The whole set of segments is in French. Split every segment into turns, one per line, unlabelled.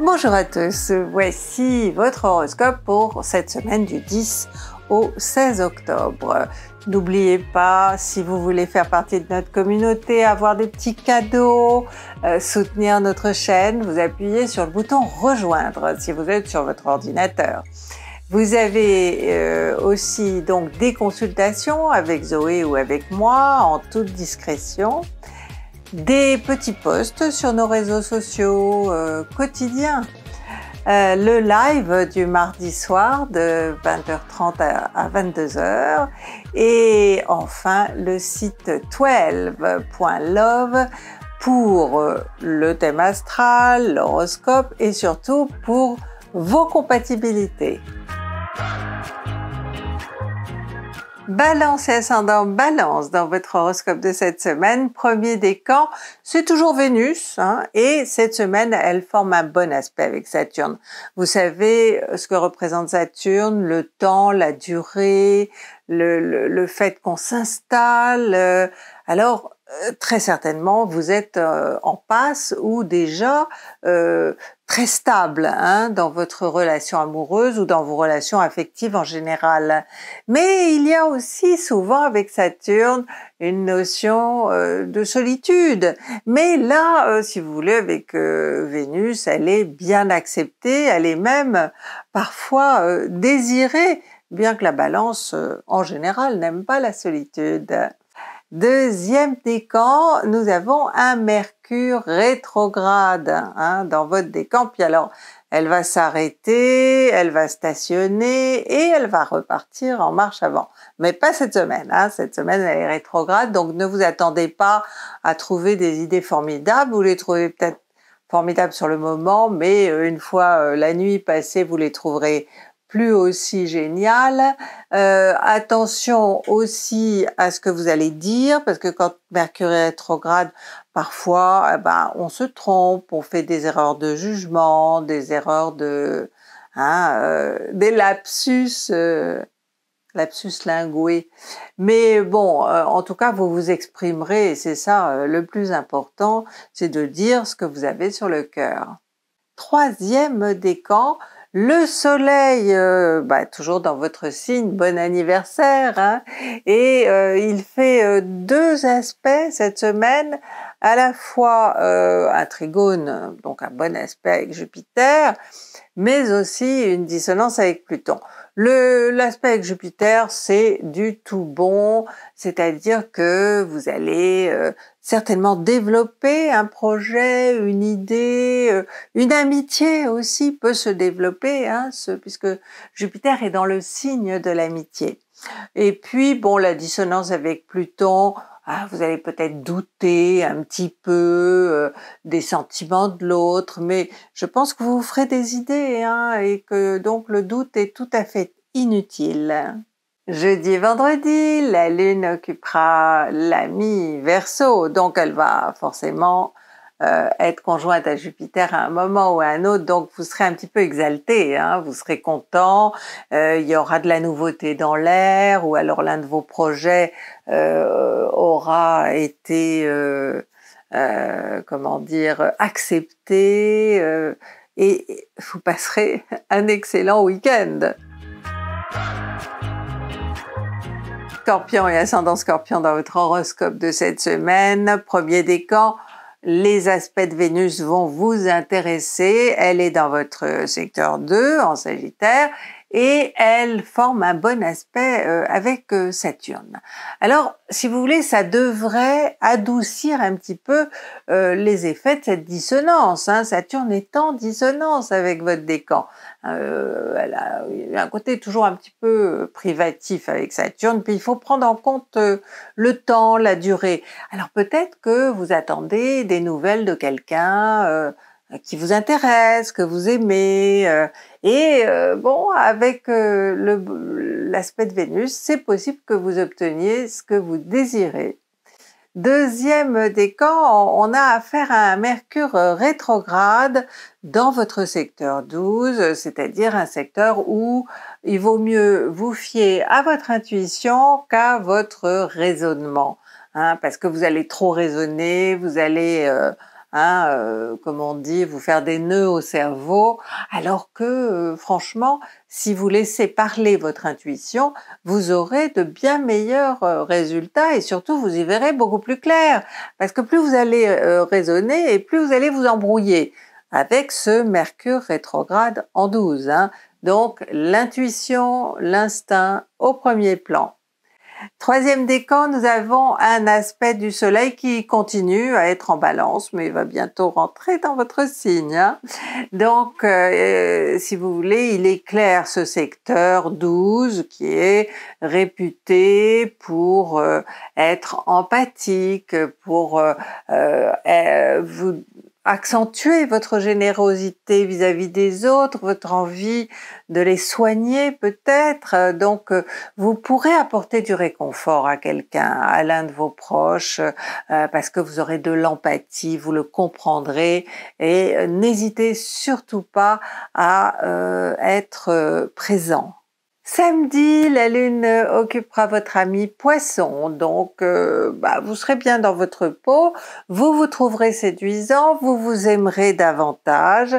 Bonjour à tous, voici votre horoscope pour cette semaine du 10 au 16 octobre. N'oubliez pas, si vous voulez faire partie de notre communauté, avoir des petits cadeaux, euh, soutenir notre chaîne, vous appuyez sur le bouton rejoindre si vous êtes sur votre ordinateur. Vous avez euh, aussi donc des consultations avec Zoé ou avec moi en toute discrétion des petits posts sur nos réseaux sociaux euh, quotidiens. Euh, le live du mardi soir de 20h30 à 22h et enfin le site 12.love pour euh, le thème astral, l'horoscope et surtout pour vos compatibilités. Balance et ascendant Balance dans votre horoscope de cette semaine. Premier décan, c'est toujours Vénus hein, et cette semaine, elle forme un bon aspect avec Saturne. Vous savez euh, ce que représente Saturne, le temps, la durée, le, fait qu'on s'installe. Euh, alors, euh, très certainement, vous êtes en passe ou déjà très stable hein, dans votre relation amoureuse ou dans vos relations affectives en général. Mais il y a aussi souvent avec Saturne une notion euh, de solitude. Mais là, euh, si vous voulez, avec euh, Vénus, elle est bien acceptée, elle est même parfois désirée, bien que la balance en général n'aime pas la solitude. Deuxième décan, nous avons un Mercure rétrograde hein, dans votre décan. Puis alors, elle va s'arrêter, elle va stationner et elle va repartir en marche avant. Mais pas cette semaine. Hein. Cette semaine, elle est rétrograde, donc ne vous attendez pas à trouver des idées formidables. Vous les trouvez peut-être formidables sur le moment, mais euh, une fois euh, la nuit passée, vous les trouverez plus aussi génial. Euh, attention aussi à ce que vous allez dire, parce que quand Mercure est rétrograde, parfois, eh ben, on se trompe, on fait des erreurs de jugement, des erreurs de... Hein, euh, des lapsus, euh, lapsus lingué. Mais bon, en tout cas, vous vous exprimerez, et c'est ça le plus important, c'est de dire ce que vous avez sur le cœur. Troisième décan, le soleil, euh, bah, toujours dans votre signe, bon anniversaire, hein. et euh, il fait euh, deux aspects cette semaine, à la fois un trigone, donc un bon aspect avec Jupiter, mais aussi une dissonance avec Pluton. L'aspect avec Jupiter, c'est du tout bon, c'est-à-dire que vous allez euh, certainement développer un projet, une idée, euh, une amitié aussi peut se développer, hein, puisque Jupiter est dans le signe de l'amitié. Et puis, bon, la dissonance avec Pluton, ah, vous allez peut-être douter un petit peu euh, des sentiments de l'autre, mais je pense que vous vous ferez des idées hein, et que donc le doute est tout à fait inutile. Jeudi et vendredi, la Lune occupera l'ami Verseau, donc elle va forcément euh, être conjointe à Jupiter à un moment ou à un autre, donc vous serez un petit peu exalté, hein, vous serez content, euh, il y aura de la nouveauté dans l'air, ou alors l'un de vos projets euh, aura été, comment dire, accepté, et vous passerez un excellent week-end. Scorpion et ascendant Scorpion dans votre horoscope de cette semaine, premier décan, les aspects de Vénus vont vous intéresser. Elle est dans votre secteur 2 en Sagittaire et elle forme un bon aspect euh, avec euh, Saturne. Alors, si vous voulez, ça devrait adoucir un petit peu euh, les effets de cette dissonance. Hein. Saturne est en dissonance avec votre décan. elle a, un côté toujours un petit peu privatif avec Saturne, puis il faut prendre en compte le temps, la durée. Alors peut-être que vous attendez des nouvelles de quelqu'un euh, qui vous intéresse, que vous aimez. Euh, et euh, bon, avec l'aspect de Vénus, c'est possible que vous obteniez ce que vous désirez. Deuxième décan, on a affaire à un Mercure rétrograde dans votre secteur 12, c'est-à-dire un secteur où il vaut mieux vous fier à votre intuition qu'à votre raisonnement. Hein, parce que vous allez trop raisonner, vous allez Hein, euh, comme on dit, vous faire des nœuds au cerveau, alors que euh, franchement, si vous laissez parler votre intuition, vous aurez de bien meilleurs euh, résultats et surtout vous y verrez beaucoup plus clair, parce que plus vous allez raisonner et plus vous allez vous embrouiller avec ce Mercure rétrograde en 12. Hein. Donc l'intuition, l'instinct au premier plan. Troisième décan, nous avons un aspect du Soleil qui continue à être en balance, mais il va bientôt rentrer dans votre signe. Hein. Donc, euh, euh, si vous voulez, il éclaire ce secteur 12 qui est réputé pour euh, être empathique, pour vous accentuer votre générosité vis-à-vis des autres, votre envie de les soigner peut-être. Donc, euh, vous pourrez apporter du réconfort à quelqu'un, à l'un de vos proches, euh, parce que vous aurez de l'empathie, vous le comprendrez et euh, n'hésitez surtout pas à être présent Samedi, la lune euh, occupera votre ami poisson, donc euh, bah, vous serez bien dans votre peau, vous vous trouverez séduisant, vous vous aimerez davantage,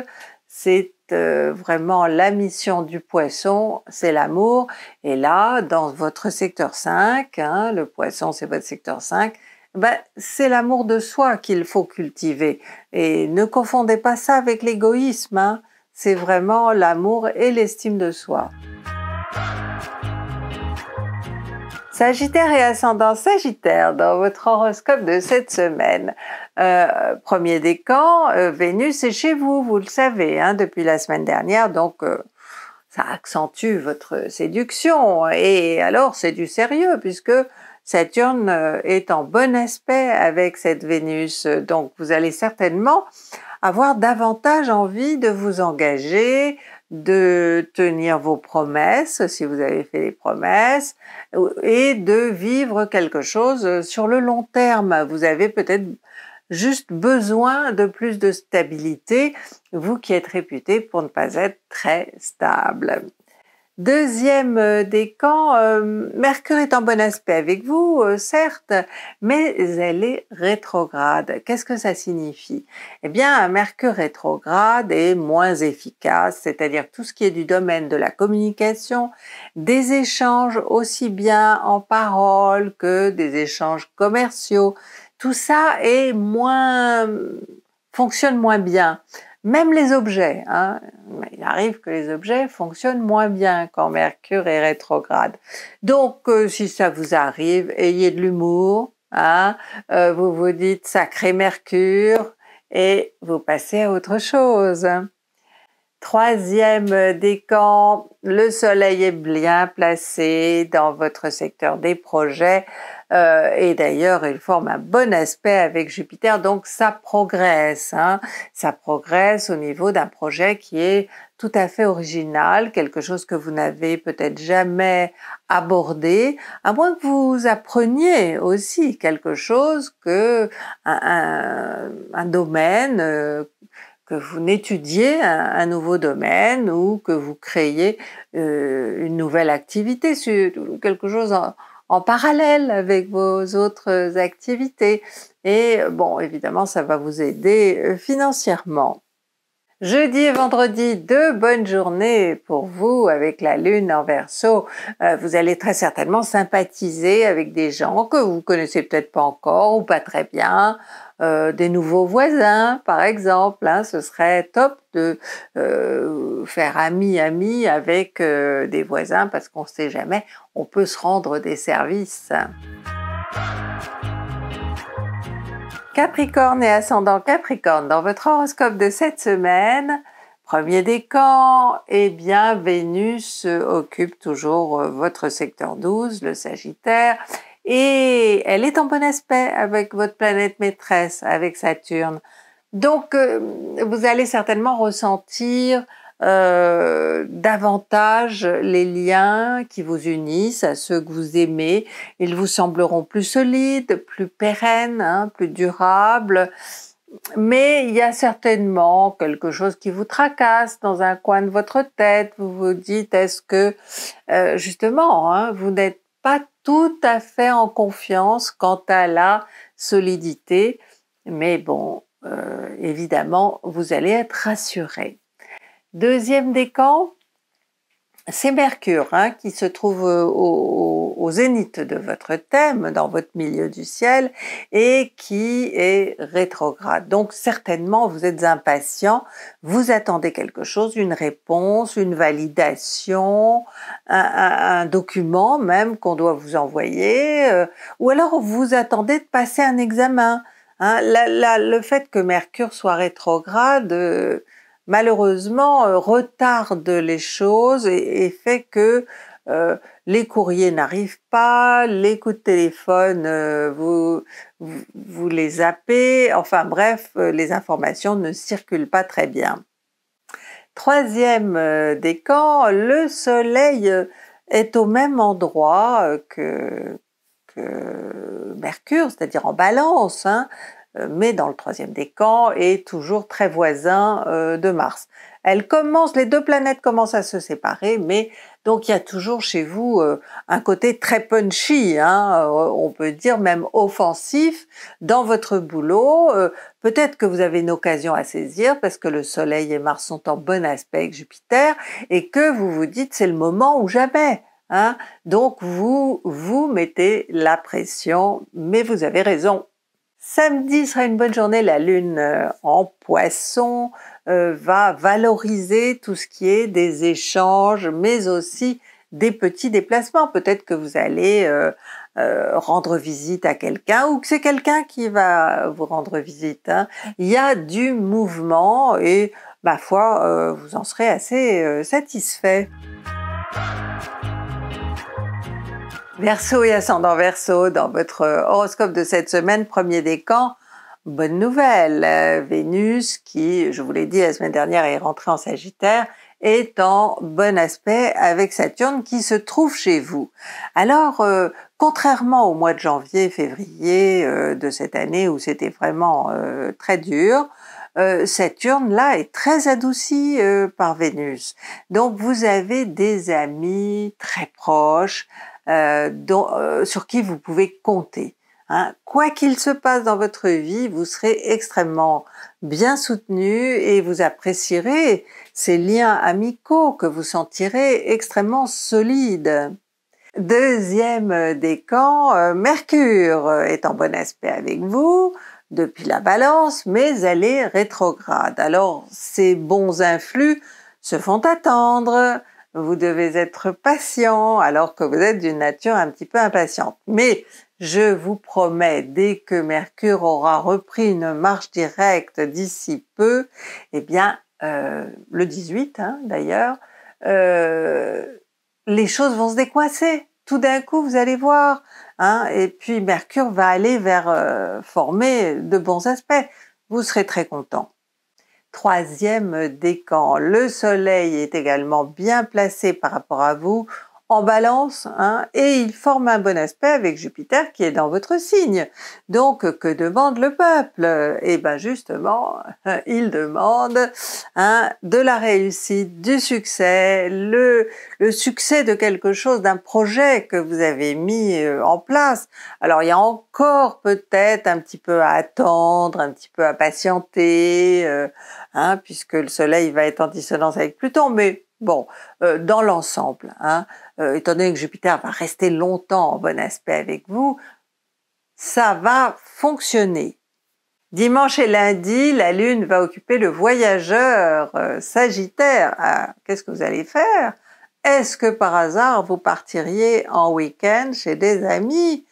c'est euh, vraiment la mission du poisson, c'est l'amour, et là, dans votre secteur 5, hein, le poisson c'est votre secteur 5, bah, c'est l'amour de soi qu'il faut cultiver. Et ne confondez pas ça avec l'égoïsme, hein. c'est vraiment l'amour et l'estime de soi. Sagittaire et ascendant Sagittaire, dans votre horoscope de cette semaine, euh, premier décan, euh, Vénus est chez vous, vous le savez, hein, depuis la semaine dernière, donc euh, ça accentue votre séduction. Et alors, c'est du sérieux, puisque Saturne est en bon aspect avec cette Vénus, donc vous allez certainement avoir davantage envie de vous engager, de tenir vos promesses, si vous avez fait des promesses, et de vivre quelque chose euh, sur le long terme. Vous avez peut-être juste besoin de plus de stabilité, vous qui êtes réputé pour ne pas être très stable. Deuxième euh, décan, euh, Mercure est en bon aspect avec vous, euh, certes, mais elle est rétrograde. Qu'est-ce que ça signifie Eh bien, Mercure rétrograde est moins efficace, c'est-à-dire tout ce qui est du domaine de la communication, des échanges aussi bien en parole que des échanges commerciaux. Tout ça est moins fonctionne moins bien. Même les objets, hein. il arrive que les objets fonctionnent moins bien quand Mercure est rétrograde. Donc, euh, si ça vous arrive, ayez de l'humour, hein. euh, vous vous dites sacré Mercure et vous passez à autre chose. Troisième décan, le soleil est bien placé dans votre secteur des projets euh, et d'ailleurs, il forme un bon aspect avec Jupiter, donc ça progresse. Hein, ça progresse au niveau d'un projet qui est tout à fait original, quelque chose que vous n'avez peut-être jamais abordé, à moins que vous appreniez aussi quelque chose que un, un, domaine euh, que vous n'étudiez un, nouveau domaine ou que vous créez euh, une nouvelle activité quelque chose en, en parallèle avec vos autres activités. Et bon, évidemment, ça va vous aider euh, financièrement. Jeudi et vendredi, deux bonnes journées pour vous avec la lune en verso. Euh, vous allez très certainement sympathiser avec des gens que vous connaissez peut-être pas encore ou pas très bien. Euh, des nouveaux voisins, par exemple. Hein. ce serait top de euh, faire ami-ami avec des voisins parce qu'on ne sait jamais, on peut se rendre des services. Capricorne et ascendant Capricorne, dans votre horoscope de cette semaine, premier décan, eh bien Vénus occupe toujours euh, votre secteur 12, le Sagittaire, et elle est en bon aspect avec votre planète maîtresse, avec Saturne. Donc, euh, vous allez certainement ressentir euh, davantage les liens qui vous unissent à ceux que vous aimez. Ils vous sembleront plus solides, plus pérennes, hein, plus durables. Mais il y a certainement quelque chose qui vous tracasse dans un coin de votre tête. Vous vous dites, est-ce que euh, justement, hein, vous n'êtes pas tout à fait en confiance quant à la solidité. Mais bon, euh, évidemment, vous allez être rassuré. Deuxième décan, c'est Mercure hein, qui se trouve euh, au, zénith de votre thème, dans votre milieu du ciel, et qui est rétrograde. Donc certainement, vous êtes impatient, vous attendez quelque chose, une réponse, une validation, un, document même qu'on doit vous envoyer, euh, ou alors vous attendez de passer un examen. Hein. le fait que Mercure soit rétrograde... Euh, malheureusement euh, retarde les choses et, fait que euh, les courriers n'arrivent pas, les coups de téléphone, euh, vous, vous, les zappez, enfin bref, les informations ne circulent pas très bien. Troisième décan, le soleil est au même endroit que, que Mercure, c'est-à-dire en balance, hein. Euh, mais dans le troisième décan et toujours très voisin euh, de Mars. Elle commence, les deux planètes commencent à se séparer, mais donc il y a toujours chez vous euh, un côté très punchy, hein, on peut dire même offensif dans votre boulot. Peut-être que vous avez une occasion à saisir parce que le Soleil et Mars sont en bon aspect avec Jupiter et que vous vous dites c'est le moment ou jamais. Hein. Donc vous vous mettez la pression, mais vous avez raison, Samedi sera une bonne journée, la lune euh, en poisson euh, va valoriser tout ce qui est des échanges, mais aussi des petits déplacements. Peut-être que vous allez euh, rendre visite à quelqu'un ou que c'est quelqu'un qui va vous rendre visite. Hein. Il y a du mouvement et ma foi, vous en serez assez satisfait. Verseau et ascendant Verseau, dans votre euh, horoscope de cette semaine, premier décan, bonne nouvelle, euh, Vénus qui, je vous l'ai dit la semaine dernière, est rentrée en Sagittaire, est en bon aspect avec Saturne qui se trouve chez vous. Alors, euh, contrairement au mois de janvier, février de cette année où c'était vraiment très dur, Saturne, là, est très adouci par Vénus. Donc, vous avez des amis très proches, euh, euh, sur qui vous pouvez compter. Hein. quoi qu'il se passe dans votre vie, vous serez extrêmement bien soutenu et vous apprécierez ces liens amicaux que vous sentirez extrêmement solides. Deuxième décan, euh, Mercure est en bon aspect avec vous depuis la balance, mais elle est rétrograde. Alors ces bons influx se font attendre, vous devez être patient alors que vous êtes d'une nature un petit peu impatiente. Mais je vous promets, dès que Mercure aura repris une marche directe d'ici peu, eh bien, euh, le 18 hein, d'ailleurs, euh, les choses vont se décoincer. Tout d'un coup, vous allez voir. Hein, et puis Mercure va aller vers euh, former de bons aspects. Vous serez très content troisième décan. Le Soleil est également bien placé par rapport à vous en balance, hein, et il forme un bon aspect avec Jupiter qui est dans votre signe. Donc, que demande le peuple Eh bien justement, il demande hein, de la réussite, du succès, le, succès de quelque chose, d'un projet que vous avez mis euh, en place. Alors, il y a encore peut-être un petit peu à attendre, un petit peu à patienter, euh, hein, puisque le Soleil va être en dissonance avec Pluton, mais Bon, euh, dans l'ensemble, hein, euh, étant donné que Jupiter va rester longtemps en bon aspect avec vous, ça va fonctionner. Dimanche et lundi, la Lune va occuper le voyageur euh, Sagittaire. Ah, qu'est-ce que vous allez faire Est-ce que par hasard vous partiriez en week-end chez des amis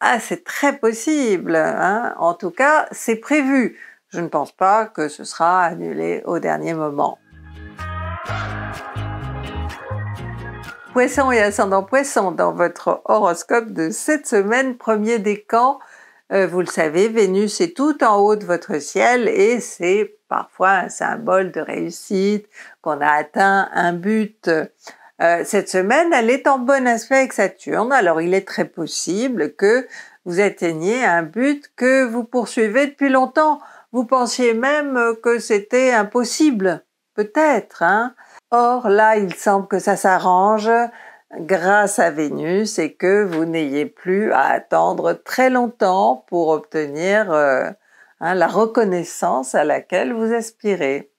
Ah, c'est très possible. Hein. en tout cas, c'est prévu. Je ne pense pas que ce sera annulé au dernier moment. Poisson et ascendant Poisson dans votre horoscope de cette semaine, premier décan. Euh, vous le savez, Vénus est tout en haut de votre ciel et c'est parfois un symbole de réussite, qu'on a atteint un but. Euh, cette semaine, elle est en bon aspect avec Saturne, alors il est très possible que vous atteigniez un but que vous poursuivez depuis longtemps. Vous pensiez même que c'était impossible, peut-être. Hein? Or là, il semble que ça s'arrange grâce à Vénus et que vous n'ayez plus à attendre très longtemps pour obtenir euh, hein, la reconnaissance à laquelle vous aspirez.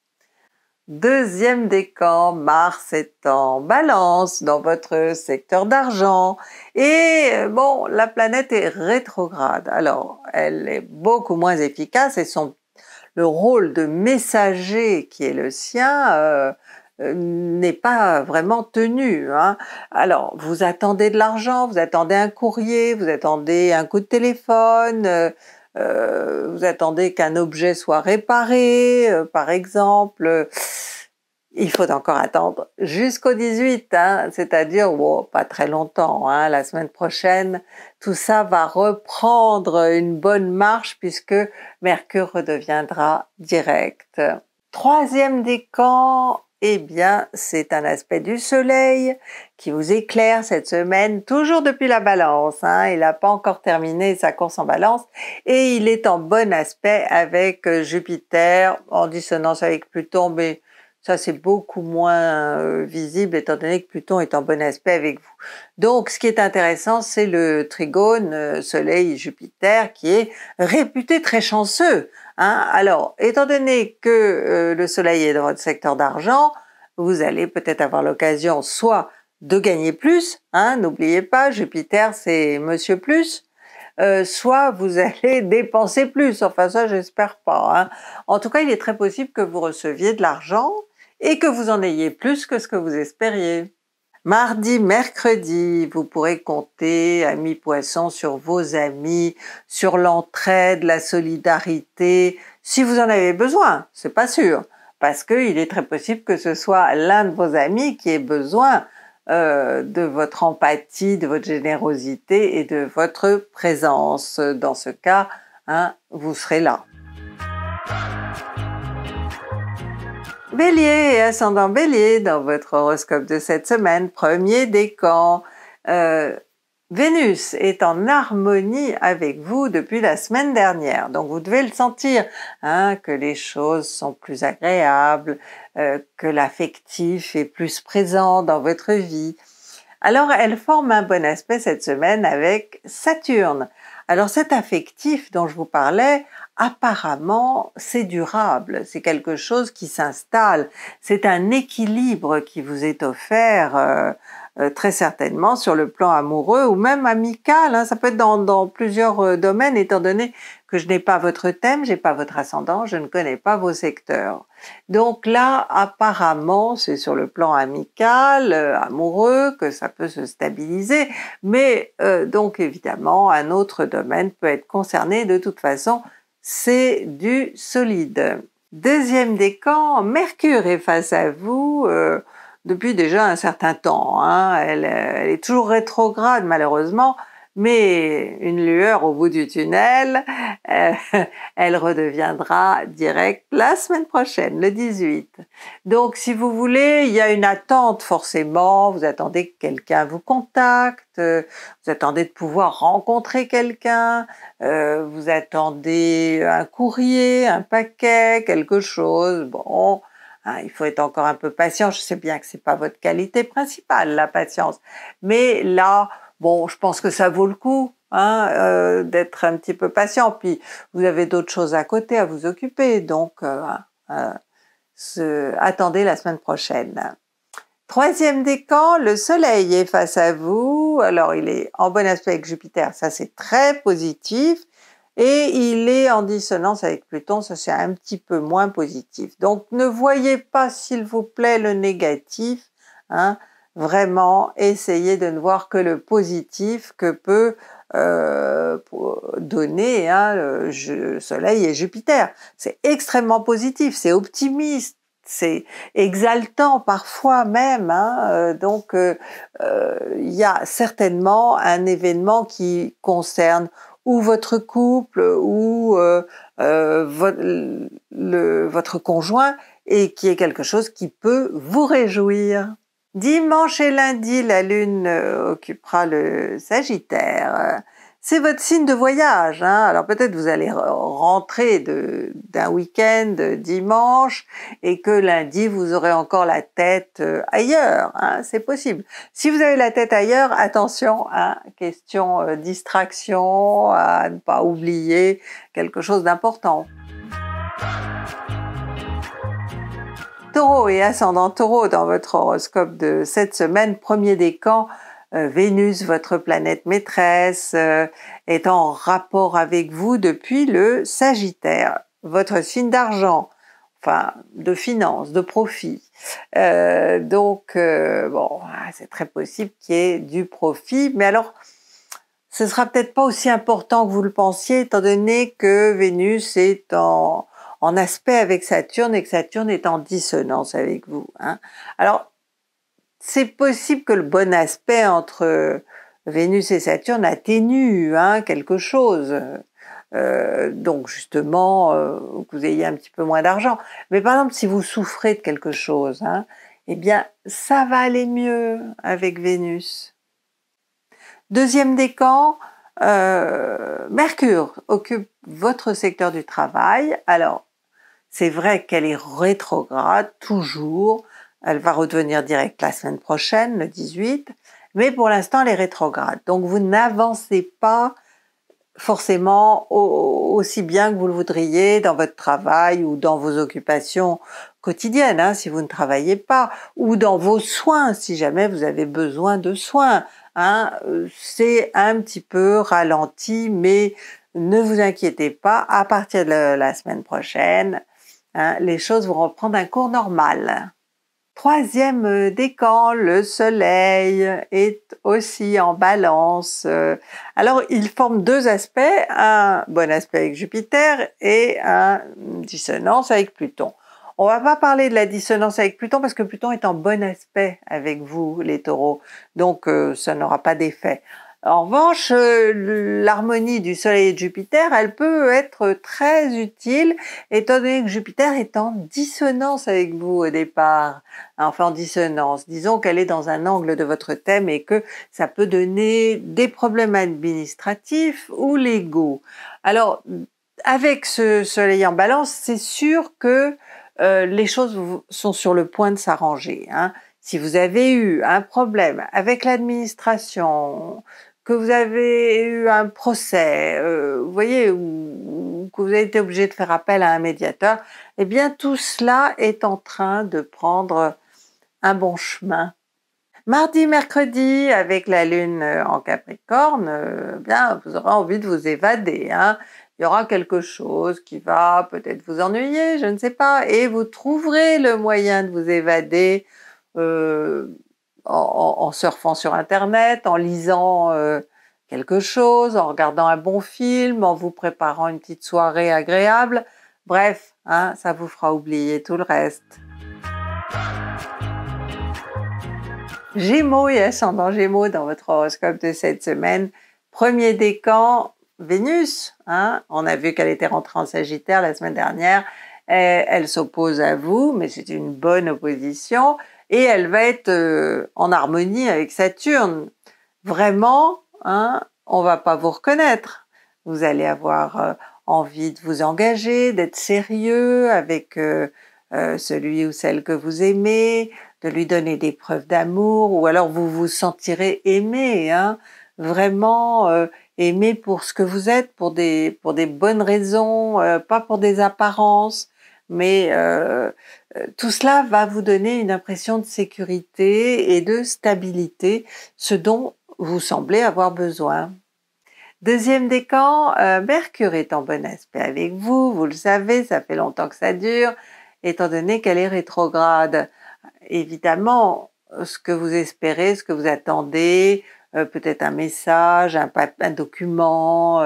Deuxième décan, Mars est en balance dans votre secteur d'argent et euh, bon, la planète est rétrograde, alors elle est beaucoup moins efficace et son, le rôle de messager qui est le sien euh, n'est pas vraiment tenu. Hein. Alors, vous attendez de l'argent, vous attendez un courrier, vous attendez un coup de téléphone, euh, euh, vous attendez qu'un objet soit réparé, euh, par exemple. Il faut encore attendre jusqu'au 18, hein, c'est-à-dire pas très longtemps. Hein, la semaine prochaine, tout ça va reprendre une bonne marche puisque Mercure redeviendra direct. Troisième décan, eh bien, c'est un aspect du soleil qui vous éclaire cette semaine, toujours depuis la balance. Hein. Il n'a pas encore terminé sa course en balance et il est en bon aspect avec euh, Jupiter en dissonance avec Pluton, mais ça c'est beaucoup moins euh, visible étant donné que Pluton est en bon aspect avec vous. Donc ce qui est intéressant, c'est le trigone euh, Soleil-Jupiter qui est réputé très chanceux Hein, alors, étant donné que euh, le soleil est dans votre secteur d'argent, vous allez peut-être avoir l'occasion soit de gagner plus, hein, n'oubliez pas, Jupiter c'est Monsieur Plus, euh, soit vous allez dépenser plus, enfin ça j'espère pas. Hein. En tout cas, il est très possible que vous receviez de l'argent et que vous en ayez plus que ce que vous espériez. Mardi, mercredi, vous pourrez compter, amis poissons, sur vos amis, sur l'entraide, la solidarité, si vous en avez besoin, c'est pas sûr, parce qu'il est très possible que ce soit l'un de vos amis qui ait besoin euh, de votre empathie, de votre générosité et de votre présence. Dans ce cas, hein, vous serez là bélier et ascendant bélier dans votre horoscope de cette semaine, premier décan. Euh, Vénus est en harmonie avec vous depuis la semaine dernière, donc vous devez le sentir, hein, que les choses sont plus agréables, euh, que l'affectif est plus présent dans votre vie. Alors elle forme un bon aspect cette semaine avec Saturne. Alors cet affectif dont je vous parlais, apparemment c'est durable, c'est quelque chose qui s'installe, c'est un équilibre qui vous est offert euh, euh, très certainement sur le plan amoureux ou même amical, hein. ça peut être dans, plusieurs euh, domaines étant donné que je n'ai pas votre thème, j'ai pas votre ascendant, je ne connais pas vos secteurs. Donc là, apparemment, c'est sur le plan amical, amoureux, que ça peut se stabiliser, mais donc évidemment, un autre domaine peut être concerné de toute façon c'est du solide. Deuxième décan, Mercure est face à vous euh, depuis déjà un certain temps. Hein. Euh, elle, est toujours rétrograde malheureusement, mais une lueur au bout du tunnel, euh, elle redeviendra direct la semaine prochaine, le 18. Donc si vous voulez, il y a une attente forcément, vous attendez que quelqu'un vous contacte, euh, vous attendez de pouvoir rencontrer quelqu'un, euh, vous attendez un courrier, un paquet, quelque chose, bon... Hein, il faut être encore un peu patient. Je sais bien que c'est pas votre qualité principale, la patience. Mais là, Bon, je pense que ça vaut le coup hein, euh, d'être un petit peu patient. Puis vous avez d'autres choses à côté à vous occuper, donc euh, euh, attendez la semaine prochaine. Troisième décan, le Soleil est face à vous. Alors il est en bon aspect avec Jupiter, ça c'est très positif. Et il est en dissonance avec Pluton, ça c'est un petit peu moins positif. Donc ne voyez pas s'il vous plaît le négatif. Hein, vraiment essayer de ne voir que le positif que peut euh, donner hein, le, Soleil et Jupiter. C'est extrêmement positif, c'est optimiste, c'est exaltant parfois même. Hein, euh, donc euh, euh, il y a certainement un événement qui concerne ou votre couple ou votre conjoint et qui est quelque chose qui peut vous réjouir. Dimanche et lundi, la Lune euh, occupera le Sagittaire. C'est votre signe de voyage. Hein. Alors peut-être vous allez rentrer d'un week-end dimanche et que lundi vous aurez encore la tête euh, ailleurs. Hein. C'est possible. Si vous avez la tête ailleurs, attention, à hein, question euh, distraction, à ne pas oublier quelque chose d'important taureau et ascendant taureau dans votre horoscope de cette semaine, premier décan, camps, euh, Vénus, votre planète maîtresse, euh, est en rapport avec vous depuis le Sagittaire, votre signe d'argent, enfin de finances, de profit. Euh, donc, bon, ah, c'est très possible qu'il y ait du profit, mais alors, ce sera peut-être pas aussi important que vous le pensiez, étant donné que Vénus est en en aspect avec Saturne et que Saturne est en dissonance avec vous. Hein. Alors, c'est possible que le bon aspect entre euh, Vénus et Saturne atténue hein, quelque chose. Euh, donc justement, euh, que vous ayez un petit peu moins d'argent. Mais par exemple, si vous souffrez de quelque chose, hein, eh bien, ça va aller mieux avec Vénus. Deuxième décan, Mercure occupe votre secteur du travail. Alors, c'est vrai qu'elle est rétrograde, toujours. Elle va redevenir directe la semaine prochaine, le 18. Mais pour l'instant, elle est rétrograde. Donc, vous n'avancez pas forcément aussi bien que vous le voudriez dans votre travail ou dans vos occupations quotidiennes, hein, si vous ne travaillez pas, ou dans vos soins, si jamais vous avez besoin de soins. Hein, c'est un petit peu ralenti, mais ne vous inquiétez pas, à partir de la semaine prochaine, Hein, les choses vont reprendre un cours normal. Troisième euh, décan, le soleil est aussi en balance. Euh, alors, il forme deux aspects, un bon aspect avec Jupiter et un dissonance avec Pluton. On va pas parler de la dissonance avec Pluton parce que Pluton est en bon aspect avec vous, les taureaux. Donc, euh, ça n'aura pas d'effet. En revanche, euh, l'harmonie du Soleil et de Jupiter, elle peut être très utile, étant donné que Jupiter est en dissonance avec vous au départ. Hein, enfin, en dissonance. Disons qu'elle est dans un angle de votre thème et que ça peut donner des problèmes administratifs ou légaux. Alors, avec ce Soleil en balance, c'est sûr que euh, les choses sont sur le point de s'arranger. Hein. Si vous avez eu un problème avec l'administration, que vous avez eu un procès, euh, vous voyez, ou, que vous avez été obligé de faire appel à un médiateur, eh bien tout cela est en train de prendre un bon chemin. Mardi, mercredi, avec la lune euh, en Capricorne, euh, eh bien vous aurez envie de vous évader. Hein il y aura quelque chose qui va peut-être vous ennuyer, je ne sais pas, et vous trouverez le moyen de vous évader. Euh, en, surfant sur Internet, en lisant euh, quelque chose, en regardant un bon film, en vous préparant une petite soirée agréable. Bref, hein, ça vous fera oublier tout le reste. Gémeaux et ascendant Gémeaux dans votre horoscope de cette semaine. Premier décan, Vénus. Hein, on a vu qu'elle était rentrée en Sagittaire la semaine dernière. elle s'oppose à vous, mais c'est une bonne opposition et elle va être euh, en harmonie avec Saturne. Vraiment, hein, on va pas vous reconnaître. Vous allez avoir euh, envie de vous engager, d'être sérieux avec euh, celui ou celle que vous aimez, de lui donner des preuves d'amour, ou alors vous vous sentirez aimé, hein, vraiment aimé pour ce que vous êtes, pour des, pour des bonnes raisons, pas pour des apparences mais euh, tout cela va vous donner une impression de sécurité et de stabilité, ce dont vous semblez avoir besoin. Deuxième décan, euh, Mercure est en bon aspect avec vous, vous le savez, ça fait longtemps que ça dure, étant donné qu'elle est rétrograde. Évidemment, ce que vous espérez, ce que vous attendez, euh, peut-être un message, un, document,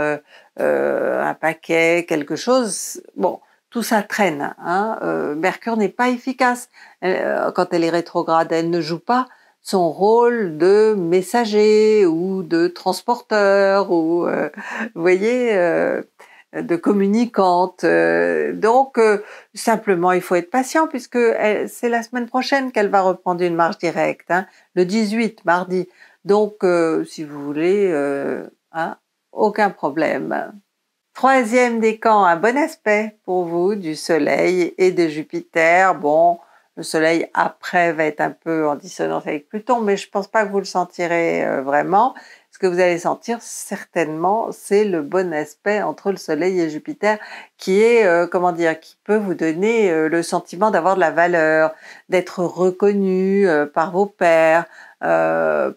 un paquet, quelque chose, bon, tout ça traîne. Mercure hein. euh, n'est pas efficace. Euh, quand elle est rétrograde, elle ne joue pas son rôle de messager ou de transporteur ou, euh, vous voyez, de communicante. donc, simplement, il faut être patient puisque c'est la semaine prochaine qu'elle va reprendre une marche directe, hein, le 18, mardi. Donc, si vous voulez, hein, aucun problème. Troisième décan, un bon aspect pour vous du Soleil et de Jupiter. Bon, le Soleil après va être un peu en dissonance avec Pluton, mais je pense pas que vous le sentirez euh, vraiment ce que vous allez sentir certainement, c'est le bon aspect entre le Soleil et Jupiter qui est, euh, comment dire, qui peut vous donner euh, le sentiment d'avoir de la valeur, d'être reconnu euh, par vos pairs,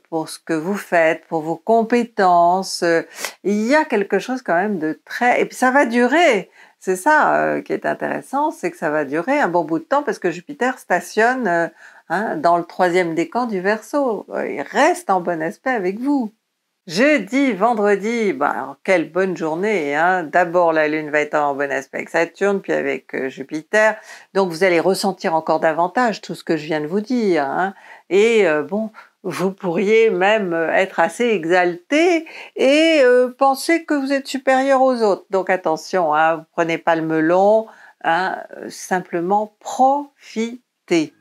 pour ce que vous faites, pour vos compétences. Il y a quelque chose quand même de très... Et puis ça va durer. C'est ça qui est intéressant, c'est que ça va durer un bon bout de temps parce que Jupiter stationne hein, dans le troisième décan du Verseau. Il reste en bon aspect avec vous. Jeudi, vendredi, bah quelle bonne journée. Hein D'abord, la Lune va être en bon aspect avec Saturne, puis avec euh, Jupiter. Donc, vous allez ressentir encore davantage tout ce que je viens de vous dire. Hein Et euh, bon, vous pourriez même euh, être assez exalté et penser que vous êtes supérieur aux autres. Donc, attention, hein, vous prenez pas le melon. Hein, simplement profitez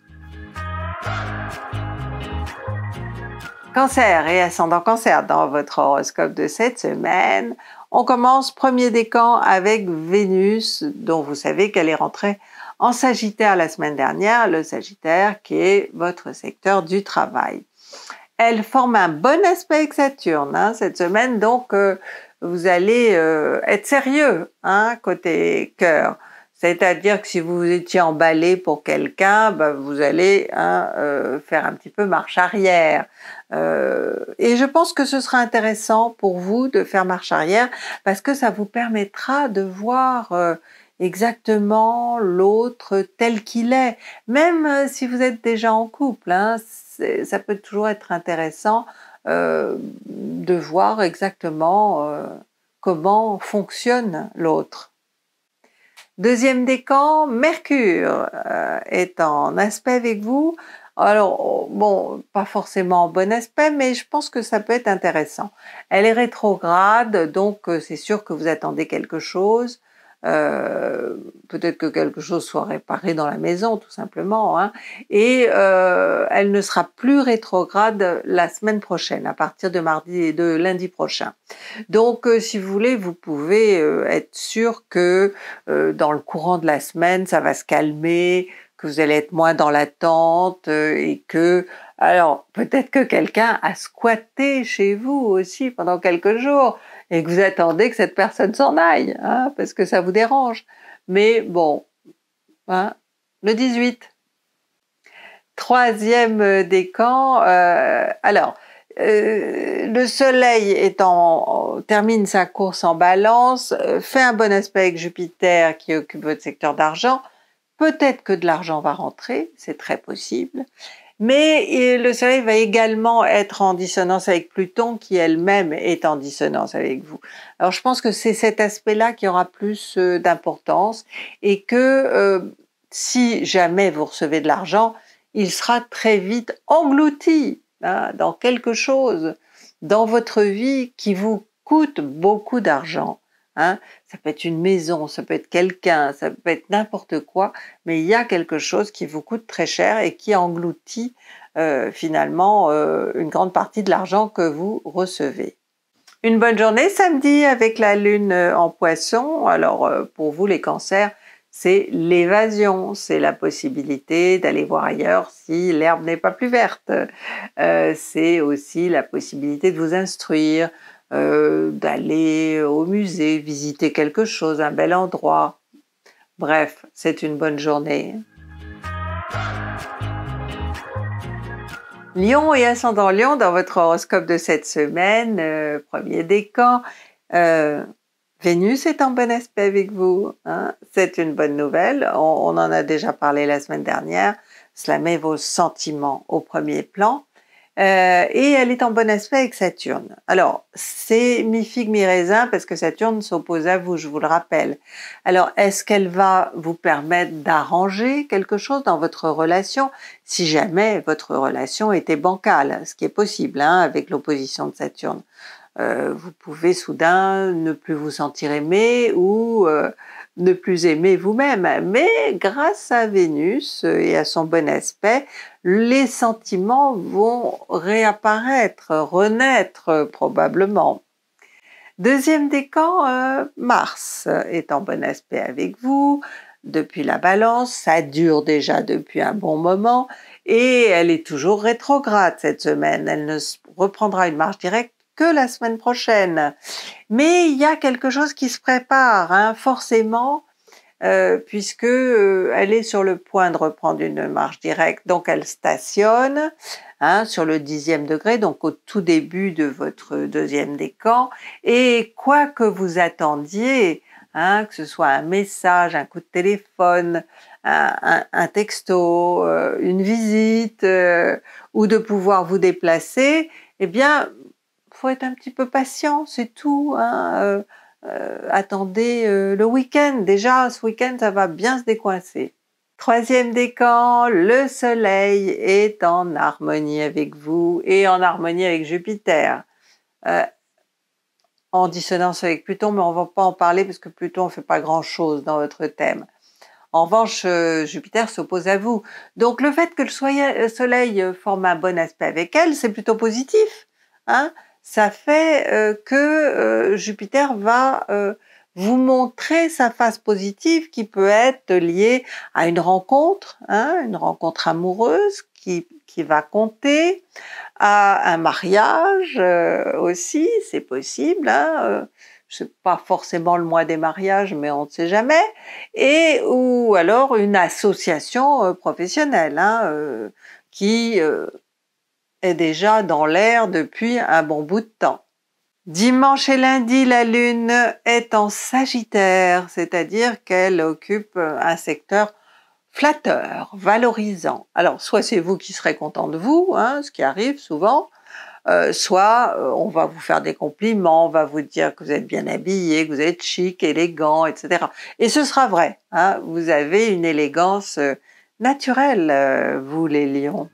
cancer et ascendant cancer dans votre horoscope de cette semaine. On commence premier décan avec Vénus, dont vous savez qu'elle est rentrée en Sagittaire la semaine dernière, le Sagittaire qui est votre secteur du travail. Elle forme un bon aspect avec Saturne hein, cette semaine, donc euh, vous allez euh, être sérieux hein, côté cœur. C'est-à-dire que si vous étiez emballé pour quelqu'un, ben, vous allez hein, euh, faire un petit peu marche arrière. Euh, et je pense que ce sera intéressant pour vous de faire marche arrière parce que ça vous permettra de voir euh, exactement l'autre tel qu'il est. Même si vous êtes déjà en couple, hein, ça peut toujours être intéressant de voir exactement comment fonctionne l'autre. Deuxième décan, Mercure euh, est en aspect avec vous. Alors, bon, pas forcément en bon aspect, mais je pense que ça peut être intéressant. Elle est rétrograde, donc euh, c'est sûr que vous attendez quelque chose. Euh, peut-être que quelque chose soit réparé dans la maison tout simplement, hein. et euh, elle ne sera plus rétrograde la semaine prochaine, à partir de mardi et de lundi prochain. Donc euh, si vous voulez, vous pouvez être sûr que dans le courant de la semaine, ça va se calmer, que vous allez être moins dans l'attente et que alors peut-être que quelqu'un a squatté chez vous aussi pendant quelques jours et que vous attendez que cette personne s'en aille, hein, parce que ça vous dérange. Mais bon, hein, le 18. Troisième décan, euh, alors, euh, le soleil termine sa course en balance, euh, fait un bon aspect avec Jupiter qui occupe votre secteur d'argent, peut-être que de l'argent va rentrer, c'est très possible, mais le Soleil va également être en dissonance avec Pluton, qui elle-même est en dissonance avec vous. Alors je pense que c'est cet aspect-là qui aura plus euh, d'importance et que euh, si jamais vous recevez de l'argent, il sera très vite englouti hein, dans quelque chose dans votre vie qui vous coûte beaucoup d'argent. Hein ça peut être une maison, ça peut être quelqu'un, ça peut être n'importe quoi, mais il y a quelque chose qui vous coûte très cher et qui engloutit euh, finalement euh, une grande partie de l'argent que vous recevez. Une bonne journée samedi avec la lune euh, en poisson. Alors pour vous les cancers, c'est l'évasion, c'est la possibilité d'aller voir ailleurs si l'herbe n'est pas plus verte. c'est aussi la possibilité de vous instruire, euh, d'aller au musée, visiter quelque chose, un bel endroit. Bref, c'est une bonne journée. Lion et ascendant Lion dans votre horoscope de cette semaine, euh, premier décan. Euh, Vénus est en bon aspect avec vous. Hein. C'est une bonne nouvelle. on, en a déjà parlé la semaine dernière. Cela met vos sentiments au premier plan. Euh, et elle est en bon aspect avec Saturne. Alors, c'est mi-figue, mi-raisin, parce que Saturne s'oppose à vous, je vous le rappelle. Alors, est-ce qu'elle va vous permettre d'arranger quelque chose dans votre relation, si jamais votre relation était bancale, ce qui est possible hein, avec l'opposition de Saturne euh, Vous pouvez soudain ne plus vous sentir aimé ou... Euh, ne plus aimer vous-même. Mais grâce à Vénus et à son bon aspect, les sentiments vont réapparaître, renaître probablement. Deuxième décan, euh, Mars est en bon aspect avec vous. Depuis la balance, ça dure déjà depuis un bon moment et elle est toujours rétrograde cette semaine. Elle ne reprendra une marche directe que la semaine prochaine. Mais il y a quelque chose qui se prépare, hein, forcément, euh, puisque euh, elle est sur le point de reprendre une marche directe, donc elle stationne hein, sur le dixième degré, donc au tout début de votre deuxième décan. Et quoi que vous attendiez, hein, que ce soit un message, un coup de téléphone, un, texto, euh, une visite, ou de pouvoir vous déplacer, eh bien, faut être un petit peu patient, c'est tout. Hein, euh, euh, attendez euh, le week-end. Déjà, ce week-end, ça va bien se décoincer. Troisième décan, le Soleil est en harmonie avec vous et en harmonie avec Jupiter. en dissonance avec Pluton, mais on ne va pas en parler parce que Pluton ne fait pas grand-chose dans votre thème. En revanche, Jupiter s'oppose à vous. Donc le fait que le Soleil forme un bon aspect avec elle, c'est plutôt positif. Hein ça fait euh, que euh, Jupiter va euh, vous montrer sa face positive qui peut être liée à une rencontre, hein, une rencontre amoureuse qui, qui, va compter, à un mariage aussi, c'est possible. Hein, c'est pas forcément le mois des mariages, mais on ne sait jamais, et ou alors une association professionnelle hein, qui est déjà dans l'air depuis un bon bout de temps. Dimanche et lundi, la Lune est en Sagittaire, c'est-à-dire qu'elle occupe un secteur flatteur, valorisant. Alors, soit c'est vous qui serez content de vous, hein, ce qui arrive souvent, euh, soit euh, on va vous faire des compliments, on va vous dire que vous êtes bien habillé, que vous êtes chic, élégant, etc. Et ce sera vrai, hein, vous avez une élégance euh, naturelle, vous les lions.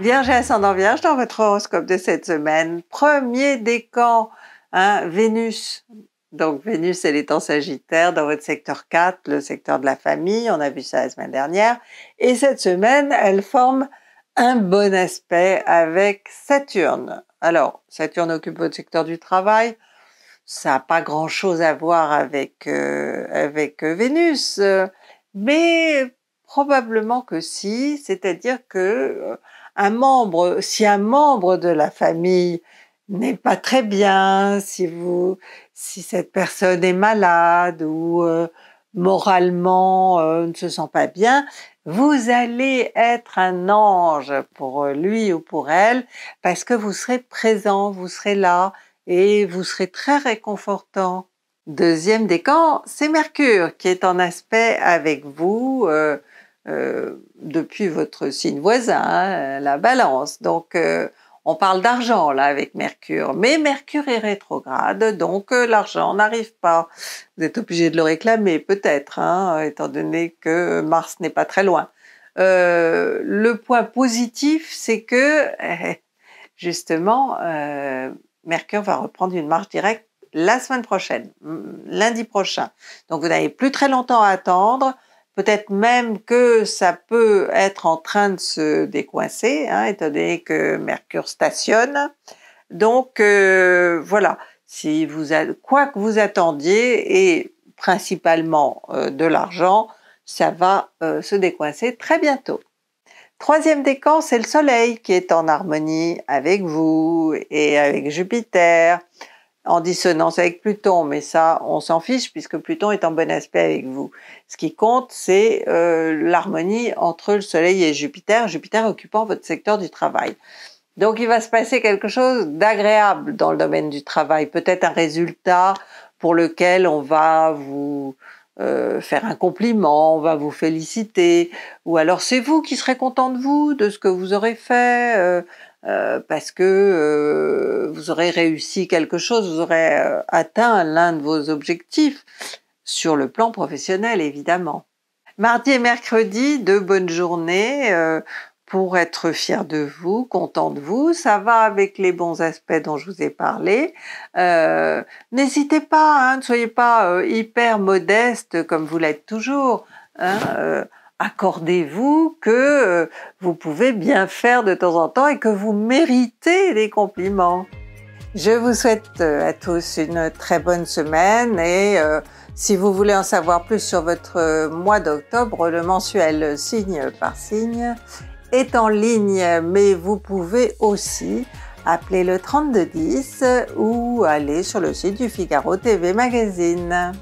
Vierge et ascendant Vierge, dans votre horoscope de cette semaine, premier décan, hein, Vénus. Donc Vénus, elle est en Sagittaire dans votre secteur 4, le secteur de la famille, on a vu ça la semaine dernière. Et cette semaine, elle forme un bon aspect avec Saturne. Alors, Saturne occupe votre secteur du travail, ça n'a pas grand-chose à voir avec, euh, avec euh, Vénus, euh, mais probablement que si, c'est-à-dire que un membre, si un membre de la famille n'est pas très bien, si vous, si cette personne est malade ou euh, moralement euh, ne se sent pas bien, vous allez être un ange pour lui ou pour elle parce que vous serez présent, vous serez là et vous serez très réconfortant. Deuxième décan, c'est Mercure qui est en aspect avec vous. Euh, euh, depuis votre signe voisin, euh, la balance. Donc, euh, on parle d'argent là avec Mercure, mais Mercure est rétrograde, donc l'argent n'arrive pas. Vous êtes obligé de le réclamer peut-être, hein, étant donné que Mars n'est pas très loin. le point positif, c'est que justement, Mercure va reprendre une marche directe la semaine prochaine, lundi prochain. Donc vous n'avez plus très longtemps à attendre. Peut-être même que ça peut être en train de se décoincer, hein, étant donné que Mercure stationne. Donc euh, voilà, si vous quoi que vous attendiez et principalement euh, de l'argent, ça va euh, se décoincer très bientôt. Troisième décan, c'est le Soleil qui est en harmonie avec vous et avec Jupiter en dissonance avec Pluton, mais ça, on s'en fiche puisque Pluton est en bon aspect avec vous. Ce qui compte, c'est euh, l'harmonie entre le Soleil et Jupiter, Jupiter occupant votre secteur du travail. Donc il va se passer quelque chose d'agréable dans le domaine du travail, peut-être un résultat pour lequel on va vous euh, faire un compliment, on va vous féliciter, ou alors c'est vous qui serez content de vous, de ce que vous aurez fait. Euh, euh, parce que euh, vous aurez réussi quelque chose, vous aurez euh, atteint l'un de vos objectifs sur le plan professionnel, évidemment. Mardi et mercredi, de bonnes journées pour être fiers de vous, content de vous. Ça va avec les bons aspects dont je vous ai parlé. N'hésitez pas, hein, ne soyez pas hyper modeste comme vous l'êtes toujours. Hein, accordez-vous que euh, vous pouvez bien faire de temps en temps et que vous méritez les compliments. Je vous souhaite euh, à tous une très bonne semaine et euh, si vous voulez en savoir plus sur votre mois d'octobre, le mensuel signe par signe est en ligne, mais vous pouvez aussi appeler le 3210 ou aller sur le site du Figaro TV Magazine.